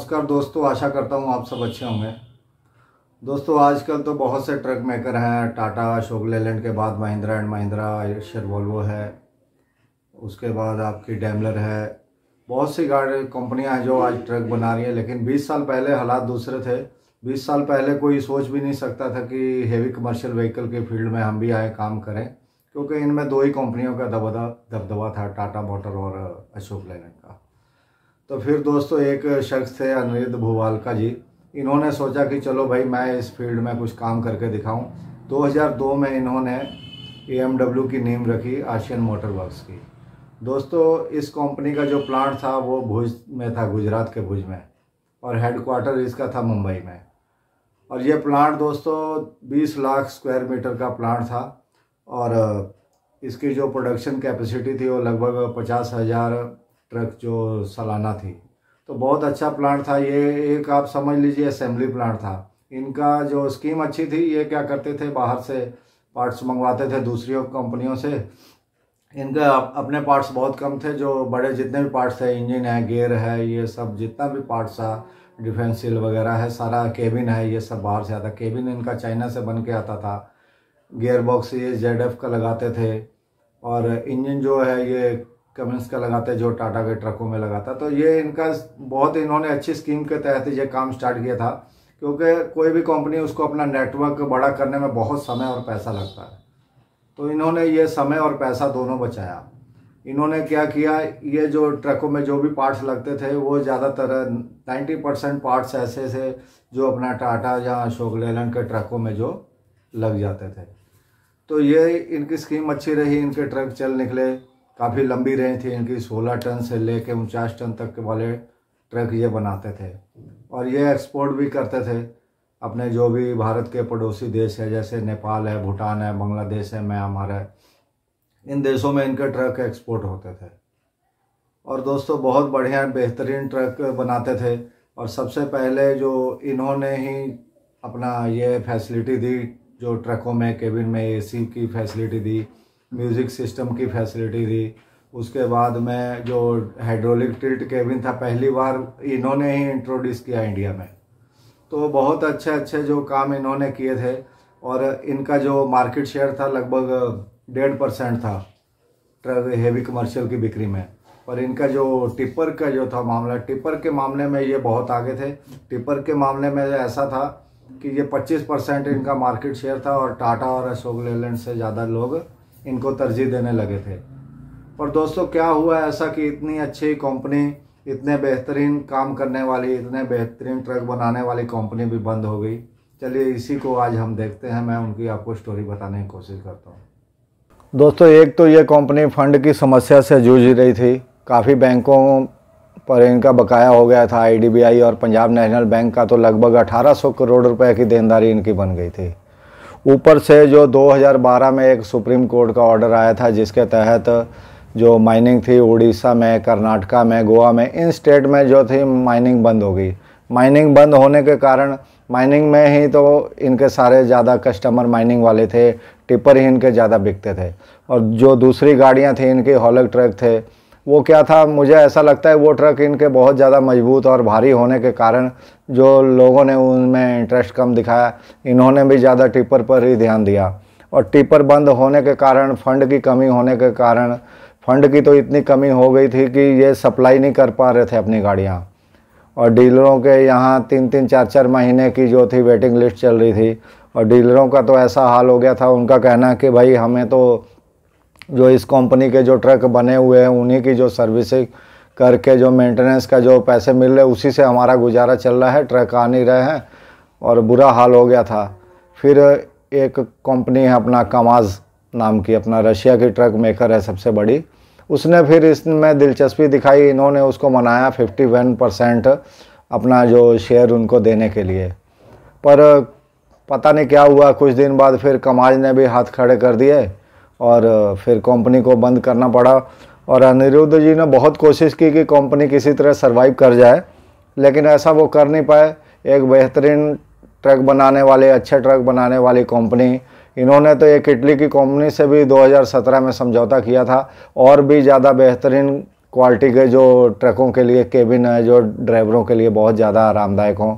नमस्कार दोस्तों आशा करता हूँ आप सब अच्छे होंगे दोस्तों आजकल तो बहुत से ट्रक मेकर हैं टाटा अशोक लेलैंड के बाद महिंद्रा एंड महिंद्रा शेर वोल्वो है उसके बाद आपकी डैमलर है बहुत सी गाड़ी कंपनियां हैं जो आज ट्रक बना रही हैं लेकिन 20 साल पहले हालात दूसरे थे 20 साल पहले कोई सोच भी नहीं सकता था कि हेवी कमर्शियल व्हीकल के फील्ड में हम भी आए काम करें क्योंकि इनमें दो ही कंपनियों का दबदबा दबदबा था टाटा मोटर और अशोक लेलैंड का तो फिर दोस्तों एक शख्स थे अनिरुद्ध भोवालका जी इन्होंने सोचा कि चलो भाई मैं इस फील्ड में कुछ काम करके दिखाऊं 2002 में इन्होंने ए की नीम रखी आशियन मोटर वर्कस की दोस्तों इस कंपनी का जो प्लांट था वो भुज में था गुजरात के भुज में और हेडक्वार्टर इसका था मुंबई में और ये प्लांट दोस्तों 20 लाख स्क्वायर मीटर का प्लांट था और इसकी जो प्रोडक्शन कैपेसिटी थी वो लगभग पचास हज़ार ट्रक जो सालाना थी तो बहुत अच्छा प्लांट था ये एक आप समझ लीजिए असेंबली प्लांट था इनका जो स्कीम अच्छी थी ये क्या करते थे बाहर से पार्ट्स मंगवाते थे दूसरी कंपनियों से इनका अपने पार्ट्स बहुत कम थे जो बड़े जितने भी पार्ट्स थे इंजन है गेयर है ये सब जितना भी पार्ट्स था डिफेंसिल वगैरह है सारा केबिन है ये सब बाहर से आता केबिन इनका चाइना से बन के आता था गेयर बॉक्स ये जेड एफ का लगाते थे और इंजन जो है ये कमेंस का लगाते जो टाटा के ट्रकों में लगाता तो ये इनका बहुत इन्होंने अच्छी स्कीम के तहत ये काम स्टार्ट किया था क्योंकि कोई भी कंपनी उसको अपना नेटवर्क बड़ा करने में बहुत समय और पैसा लगता है तो इन्होंने ये समय और पैसा दोनों बचाया इन्होंने क्या किया ये जो ट्रकों में जो भी पार्ट्स लगते थे वो ज़्यादातर नाइन्टी परसेंट पार्ट्स ऐसे थे जो अपना टाटा या अशोक लेलैंड के ट्रकों में जो लग जाते थे तो ये इनकी स्कीम अच्छी रही इनके ट्रक चल निकले काफ़ी लंबी रेंज थी इनकी 16 टन से ले कर उनचास टन तक के वाले ट्रक ये बनाते थे और ये एक्सपोर्ट भी करते थे अपने जो भी भारत के पड़ोसी देश है जैसे नेपाल है भूटान है बांग्लादेश है म्यांमार है इन देशों में इनके ट्रक एक्सपोर्ट होते थे और दोस्तों बहुत बढ़िया बेहतरीन ट्रक बनाते थे और सबसे पहले जो इन्होंने ही अपना ये फैसिलिटी दी जो ट्रकों में केबिन में एसी की फैसिलिटी दी म्यूज़िक सिस्टम की फैसिलिटी थी उसके बाद में जो हाइड्रोलिक टिल्ट केबिन था पहली बार इन्होंने ही इंट्रोड्यूस किया इंडिया में तो बहुत अच्छे अच्छे जो काम इन्होंने किए थे और इनका जो मार्केट शेयर था लगभग डेढ़ परसेंट था हेवी कमर्शियल की बिक्री में पर इनका जो टिपर का जो था मामला टिपर के मामले में ये बहुत आगे थे टिपर के मामले में ऐसा था कि ये 25 परसेंट इनका मार्केट शेयर था और टाटा और अशोक लेलैंड से ज़्यादा लोग इनको तरजीह देने लगे थे पर दोस्तों क्या हुआ ऐसा कि इतनी अच्छी कंपनी इतने बेहतरीन काम करने वाली इतने बेहतरीन ट्रक बनाने वाली कंपनी भी बंद हो गई चलिए इसी को आज हम देखते हैं मैं उनकी आपको स्टोरी बताने की कोशिश करता हूँ दोस्तों एक तो ये कंपनी फंड की समस्या से जूझ रही थी काफ़ी बैंकों पर इनका बकाया हो गया था आईडीबीआई और पंजाब नेशनल बैंक का तो लगभग 1800 करोड़ रुपए की देनदारी इनकी बन गई थी ऊपर से जो 2012 में एक सुप्रीम कोर्ट का ऑर्डर आया था जिसके तहत जो माइनिंग थी उड़ीसा में कर्नाटका में गोवा में इन स्टेट में जो थी माइनिंग बंद हो गई माइनिंग बंद होने के कारण माइनिंग में ही तो इनके सारे ज़्यादा कस्टमर माइनिंग वाले थे टिपर ही इनके ज़्यादा बिकते थे और जो दूसरी गाड़ियाँ थी इनके हॉलक ट्रक थे वो क्या था मुझे ऐसा लगता है वो ट्रक इनके बहुत ज़्यादा मजबूत और भारी होने के कारण जो लोगों ने उनमें इंटरेस्ट कम दिखाया इन्होंने भी ज़्यादा टिपर पर ही ध्यान दिया और टिपर बंद होने के कारण फंड की कमी होने के कारण फंड की तो इतनी कमी हो गई थी कि ये सप्लाई नहीं कर पा रहे थे अपनी गाड़ियाँ और डीलरों के यहाँ तीन तीन चार चार महीने की जो थी वेटिंग लिस्ट चल रही थी और डीलरों का तो ऐसा हाल हो गया था उनका कहना कि भाई हमें तो जो इस कंपनी के जो ट्रक बने हुए हैं उन्हीं की जो सर्विसिंग करके जो मेंटेनेंस का जो पैसे मिल रहे उसी से हमारा गुजारा चल रहा है ट्रक आ नहीं रहे हैं और बुरा हाल हो गया था फिर एक कंपनी है अपना कमाज नाम की अपना रशिया की ट्रक मेकर है सबसे बड़ी उसने फिर इसमें दिलचस्पी दिखाई इन्होंने उसको मनाया वन परसेंट अपना जो शेयर उनको देने के लिए पर पता नहीं क्या हुआ कुछ दिन बाद फिर कमाज ने भी हाथ खड़े कर दिए और फिर कंपनी को बंद करना पड़ा और अनिरुद्ध जी ने बहुत कोशिश की कि कंपनी किसी तरह सर्वाइव कर जाए लेकिन ऐसा वो कर नहीं पाए एक बेहतरीन ट्रक बनाने वाले अच्छे ट्रक बनाने वाली कंपनी इन्होंने तो एक इटली की कंपनी से भी 2017 में समझौता किया था और भी ज़्यादा बेहतरीन क्वालिटी के जो ट्रकों के लिए केबिन है जो ड्राइवरों के लिए बहुत ज़्यादा आरामदायक हों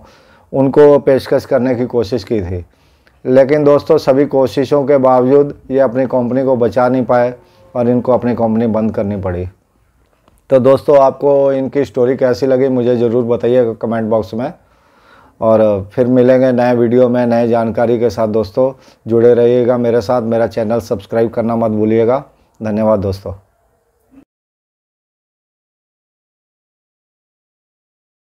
उनको पेशकश करने की कोशिश की थी लेकिन दोस्तों सभी कोशिशों के बावजूद ये अपनी कंपनी को बचा नहीं पाए और इनको अपनी कंपनी बंद करनी पड़ी तो दोस्तों आपको इनकी स्टोरी कैसी लगी मुझे ज़रूर बताइए कमेंट बॉक्स में और फिर मिलेंगे नए वीडियो में नए जानकारी के साथ दोस्तों जुड़े रहिएगा मेरे साथ मेरा चैनल सब्सक्राइब करना मत भूलिएगा धन्यवाद दोस्तों